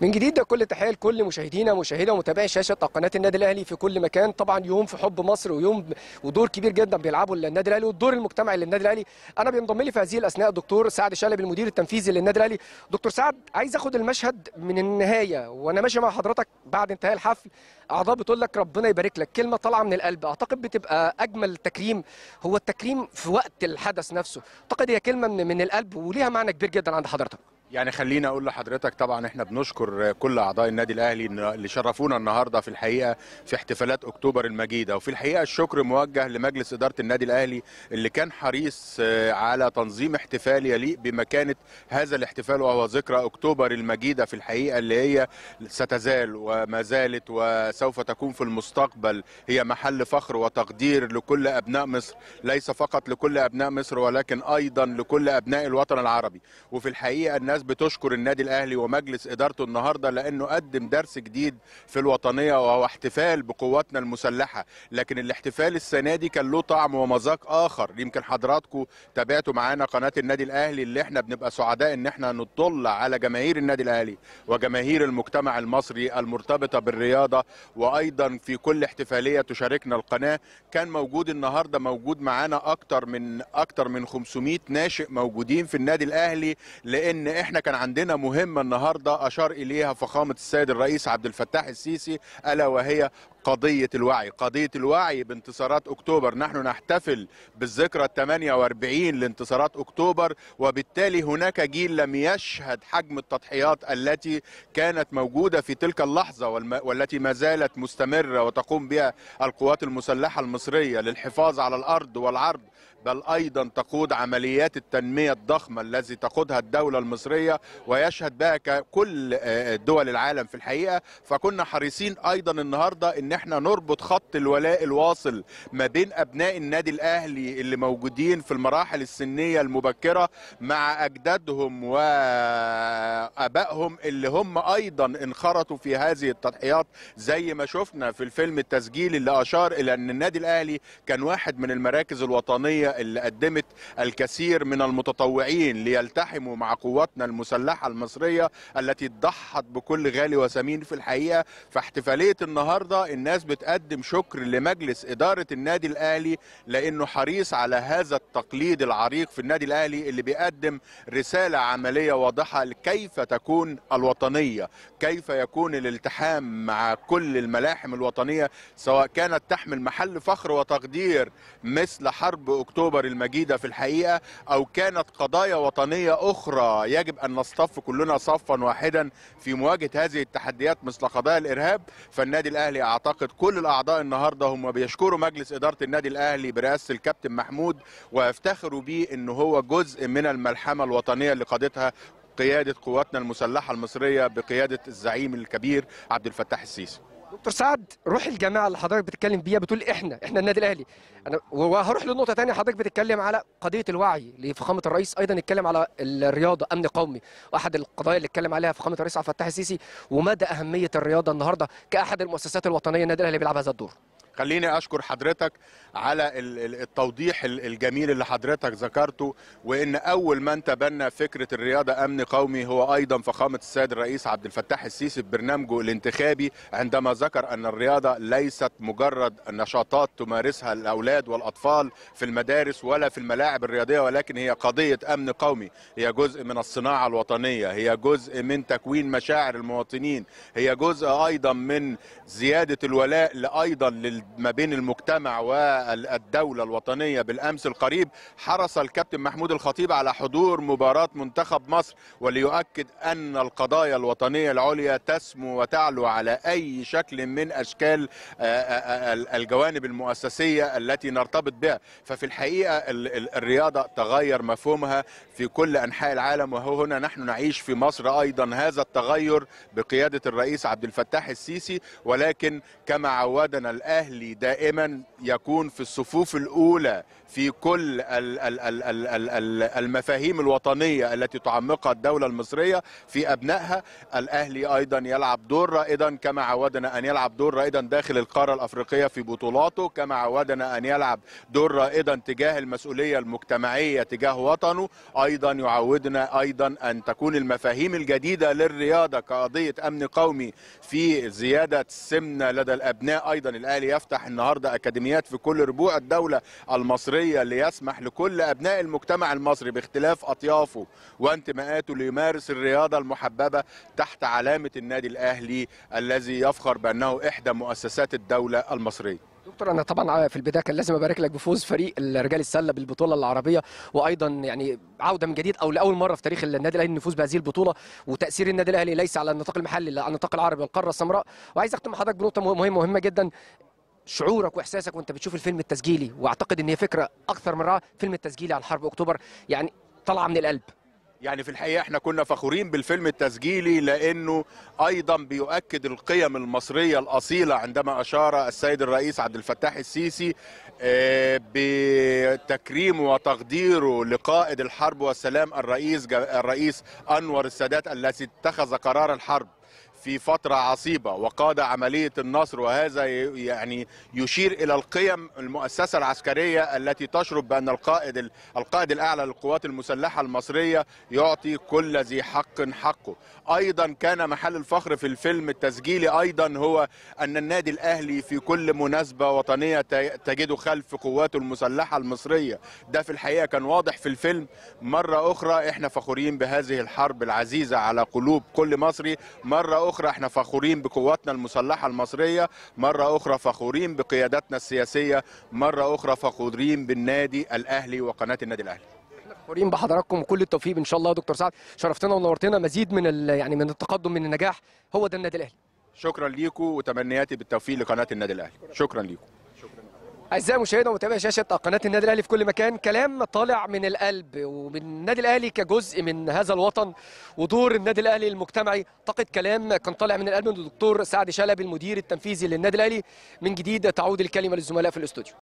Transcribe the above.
من جديد كل تحيه لكل مشاهدينا مشاهدة ومتابعي شاشه قناه النادي الاهلي في كل مكان طبعا يوم في حب مصر ويوم ودور كبير جدا بيلعبه النادي الاهلي والدور المجتمعي للنادي الاهلي انا بينضم لي في هذه الاثناء الدكتور سعد شلبي المدير التنفيذي للنادي الاهلي دكتور سعد عايز اخد المشهد من النهايه وانا ماشي مع حضرتك بعد انتهاء الحفل اعضاء بتقول لك ربنا يبارك لك كلمه طالعه من القلب اعتقد بتبقى اجمل تكريم هو التكريم في وقت الحدث نفسه اعتقد هي كلمه من القلب وليها معنى كبير جدا عند حضرتك يعني خلينا اقول لحضرتك طبعا احنا بنشكر كل اعضاء النادي الاهلي اللي شرفونا النهارده في الحقيقه في احتفالات اكتوبر المجيده وفي الحقيقه الشكر موجه لمجلس اداره النادي الاهلي اللي كان حريص آه، على تنظيم احتفال يليق بمكانه هذا الاحتفال وهو ذكرى اكتوبر المجيده في الحقيقه اللي هي ستزال وما زالت وسوف تكون في المستقبل هي محل فخر وتقدير لكل ابناء مصر ليس فقط لكل ابناء مصر ولكن ايضا لكل ابناء الوطن العربي وفي الحقيقه الناس الناس بتشكر النادي الاهلي ومجلس ادارته النهارده لانه قدم درس جديد في الوطنيه وهو احتفال بقواتنا المسلحه لكن الاحتفال السنه دي كان له طعم ومذاق اخر يمكن حضراتكم تابعتوا معانا قناه النادي الاهلي اللي احنا بنبقى سعداء ان احنا نطل على جماهير النادي الاهلي وجماهير المجتمع المصري المرتبطه بالرياضه وايضا في كل احتفاليه تشاركنا القناه كان موجود النهارده موجود معانا اكتر من اكتر من 500 ناشئ موجودين في النادي الاهلي لان احنا احنا كان عندنا مهمه النهارده اشار اليها فخامه السيد الرئيس عبد الفتاح السيسي الا وهي قضية الوعي قضية الوعي بانتصارات أكتوبر نحن نحتفل بالذكرى الثمانية 48 لانتصارات أكتوبر وبالتالي هناك جيل لم يشهد حجم التضحيات التي كانت موجودة في تلك اللحظة والتي ما زالت مستمرة وتقوم بها القوات المسلحة المصرية للحفاظ على الأرض والعرض بل ايضا تقود عمليات التنميه الضخمه التي تقودها الدوله المصريه ويشهد بها كل آه، آه، دول العالم في الحقيقه فكنا حريصين ايضا النهارده ان احنا نربط خط الولاء الواصل ما بين ابناء النادي الاهلي اللي موجودين في المراحل السنيه المبكره مع اجدادهم وابائهم اللي هم ايضا انخرطوا في هذه التضحيات زي ما شفنا في الفيلم التسجيلي اللي اشار الى ان النادي الاهلي كان واحد من المراكز الوطنيه اللي قدمت الكثير من المتطوعين ليلتحموا مع قواتنا المسلحه المصريه التي ضحت بكل غالي وثمين في الحقيقه فاحتفاليه النهارده الناس بتقدم شكر لمجلس إدارة النادي الأهلي لأنه حريص على هذا التقليد العريق في النادي الأهلي اللي بيقدم رسالة عملية واضحة لكيف تكون الوطنية كيف يكون الالتحام مع كل الملاحم الوطنية سواء كانت تحمل محل فخر وتقدير مثل حرب أكتوبر المجيدة في الحقيقة أو كانت قضايا وطنية أخرى يجب أن نصطف كلنا صفا واحدا في مواجهة هذه التحديات مثل قضايا الإرهاب فالنادي الأهلي أعطى اعتقد كل الاعضاء النهارده هم بيشكروا مجلس اداره النادي الاهلي برئاسه الكابتن محمود ويفتخروا بيه ان هو جزء من الملحمه الوطنيه اللي قادتها قياده قواتنا المسلحه المصريه بقياده الزعيم الكبير عبد الفتاح السيسي دكتور سعد روح الجماعه اللي حضرتك بتتكلم بيها بتقول احنا احنا النادي الاهلي انا وهروح لنقطه ثانيه حضرتك بتتكلم على قضيه الوعي لفخامه الرئيس ايضا اتكلم على الرياضه امن قومي واحد القضايا اللي اتكلم عليها فخامه الرئيس عبد الفتاح السيسي ومدى اهميه الرياضه النهارده كاحد المؤسسات الوطنيه النادي الاهلي بيلعب هذا الدور خليني اشكر حضرتك على التوضيح الجميل اللي حضرتك ذكرته وان اول من تبنى فكره الرياضه امن قومي هو ايضا فخامه السيد الرئيس عبد الفتاح السيسي في برنامجه الانتخابي عندما ذكر ان الرياضه ليست مجرد نشاطات تمارسها الاولاد والاطفال في المدارس ولا في الملاعب الرياضيه ولكن هي قضيه امن قومي هي جزء من الصناعه الوطنيه هي جزء من تكوين مشاعر المواطنين هي جزء ايضا من زياده الولاء لايضا لل ما بين المجتمع والدولة الوطنية بالأمس القريب حرص الكابتن محمود الخطيب على حضور مباراة منتخب مصر وليؤكد أن القضايا الوطنية العليا تسمو وتعلو على أي شكل من أشكال آه، آه، آه، الجوانب المؤسسية التي نرتبط بها ففي الحقيقة الرياضة تغير مفهومها في كل أنحاء العالم وهو هنا نحن نعيش في مصر أيضا هذا التغير بقيادة الرئيس عبد الفتاح السيسي ولكن كما عودنا الأهل الاهلي دائما يكون في الصفوف الاولى في كل المفاهيم الوطنيه التي تعمقها الدوله المصريه في ابنائها الاهلي ايضا يلعب دور رائدا كما عودنا ان يلعب دور رائدا داخل القاره الافريقيه في بطولاته كما عودنا ان يلعب دور رائدا تجاه المسؤوليه المجتمعيه تجاه وطنه ايضا يعودنا ايضا ان تكون المفاهيم الجديده للرياضه كقضيه امن قومي في زياده السمنه لدى الابناء ايضا الاهلي يفتح تفتح النهارده اكاديميات في كل ربوع الدوله المصريه ليسمح لكل ابناء المجتمع المصري باختلاف اطيافه وانتماءاته ليمارس الرياضه المحببه تحت علامه النادي الاهلي الذي يفخر بانه احدى مؤسسات الدوله المصريه. دكتور انا طبعا في البدايه كان لازم ابارك لك بفوز فريق رجال السله بالبطوله العربيه وايضا يعني عوده من جديد او لاول مره في تاريخ النادي الاهلي نفوز بهذه البطوله وتاثير النادي الاهلي ليس على النطاق المحلي لا على النطاق العربي والقاره السمراء وعايز اختم حضرتك بنقطه مهمه مهمه جدا شعورك واحساسك وانت بتشوف الفيلم التسجيلي واعتقد ان هي فكره اكثر من رائعه فيلم التسجيلي على حرب اكتوبر يعني طالعه من القلب يعني في الحقيقه احنا كنا فخورين بالفيلم التسجيلي لانه ايضا بيؤكد القيم المصريه الاصيله عندما اشار السيد الرئيس عبد الفتاح السيسي آه، بتكريمه وتقديره لقائد الحرب والسلام الرئيس الرئيس انور السادات الذي اتخذ قرار الحرب في فترة عصيبة وقاد عملية النصر وهذا يعني يشير إلى القيم المؤسسة العسكرية التي تشرب بأن القائد القائد الأعلى للقوات المسلحة المصرية يعطي كل ذي حق حقه أيضا كان محل الفخر في الفيلم التسجيلي أيضا هو أن النادي الأهلي في كل مناسبة وطنية تجده خلف قواته المسلحة المصرية ده في الحقيقة كان واضح في الفيلم مرة أخرى إحنا فخورين بهذه الحرب العزيزة على قلوب كل مصري مرة مرة أخرى احنا فخورين بقواتنا المسلحة المصرية مرة أخرى فخورين بقياداتنا السياسية مرة أخرى فخورين بالنادي الأهلي وقناة النادي الأهلي فخورين بحضراتكم وكل التوفيق ان شاء الله يا دكتور سعد شرفتنا ونورتنا مزيد من يعني من التقدم من النجاح هو ده النادي الاهلي شكرا ليكم وتمنياتي بالتوفيق لقناه النادي الاهلي شكرا ليكم اعزائي مشاهدينا ومتابعي شاشه قناه النادي الاهلي في كل مكان كلام طالع من القلب ومن النادي الاهلي كجزء من هذا الوطن ودور النادي الاهلي المجتمعي اعتقد كلام كان طالع من القلب من الدكتور سعد شلبي المدير التنفيذي للنادي الاهلي من جديد تعود الكلمه للزملاء في الاستوديو